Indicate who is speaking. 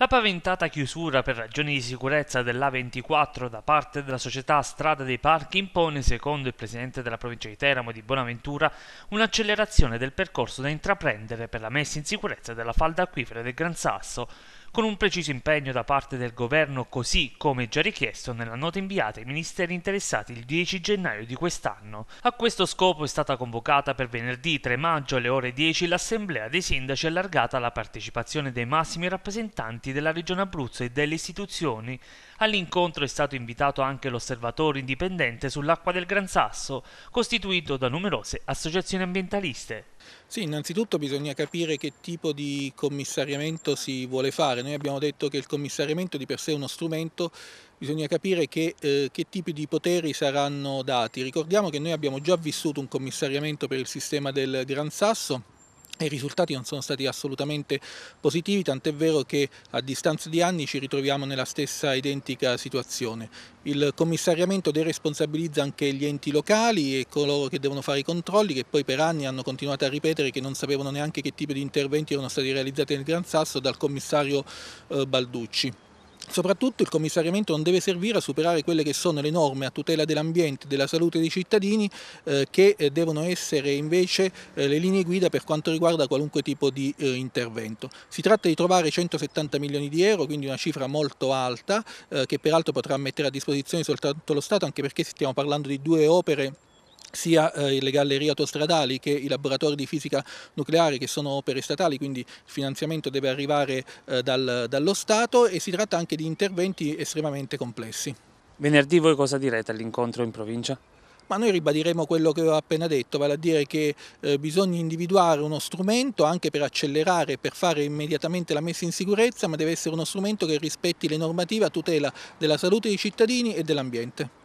Speaker 1: La paventata chiusura per ragioni di sicurezza dell'A24 da parte della società Strada dei Parchi impone, secondo il presidente della provincia di Teramo di Bonaventura, un'accelerazione del percorso da intraprendere per la messa in sicurezza della falda acquifera del Gran Sasso, con un preciso impegno da parte del governo così come già richiesto nella nota inviata ai ministeri interessati il 10 gennaio di quest'anno. A questo scopo è stata convocata per venerdì 3 maggio alle ore 10 l'assemblea dei sindaci allargata alla partecipazione dei massimi rappresentanti della regione Abruzzo e delle istituzioni. All'incontro è stato invitato anche l'osservatorio indipendente sull'acqua del Gran Sasso, costituito da numerose associazioni ambientaliste. Sì, innanzitutto bisogna capire che tipo di commissariamento
Speaker 2: si vuole fare fare. Noi abbiamo detto che il commissariamento di per sé è uno strumento, bisogna capire che, eh, che tipi di poteri saranno dati. Ricordiamo che noi abbiamo già vissuto un commissariamento per il sistema del Gran Sasso, i risultati non sono stati assolutamente positivi, tant'è vero che a distanza di anni ci ritroviamo nella stessa identica situazione. Il commissariamento deresponsabilizza anche gli enti locali e coloro che devono fare i controlli, che poi per anni hanno continuato a ripetere che non sapevano neanche che tipo di interventi erano stati realizzati nel Gran Sasso dal commissario eh, Balducci. Soprattutto il commissariamento non deve servire a superare quelle che sono le norme a tutela dell'ambiente, della salute dei cittadini eh, che eh, devono essere invece eh, le linee guida per quanto riguarda qualunque tipo di eh, intervento. Si tratta di trovare 170 milioni di euro, quindi una cifra molto alta eh, che peraltro potrà mettere a disposizione soltanto lo Stato anche perché stiamo parlando di due opere sia eh, le gallerie autostradali che i laboratori di fisica nucleare che sono opere statali, quindi il finanziamento deve arrivare eh, dal, dallo Stato e si tratta anche di interventi estremamente complessi. Venerdì voi cosa direte all'incontro in provincia? ma noi ribadiremo quello che ho appena detto, vale a dire che eh, bisogna individuare uno strumento anche per accelerare, per fare immediatamente la messa in sicurezza, ma deve essere uno strumento che rispetti le normative a tutela della salute dei cittadini e dell'ambiente.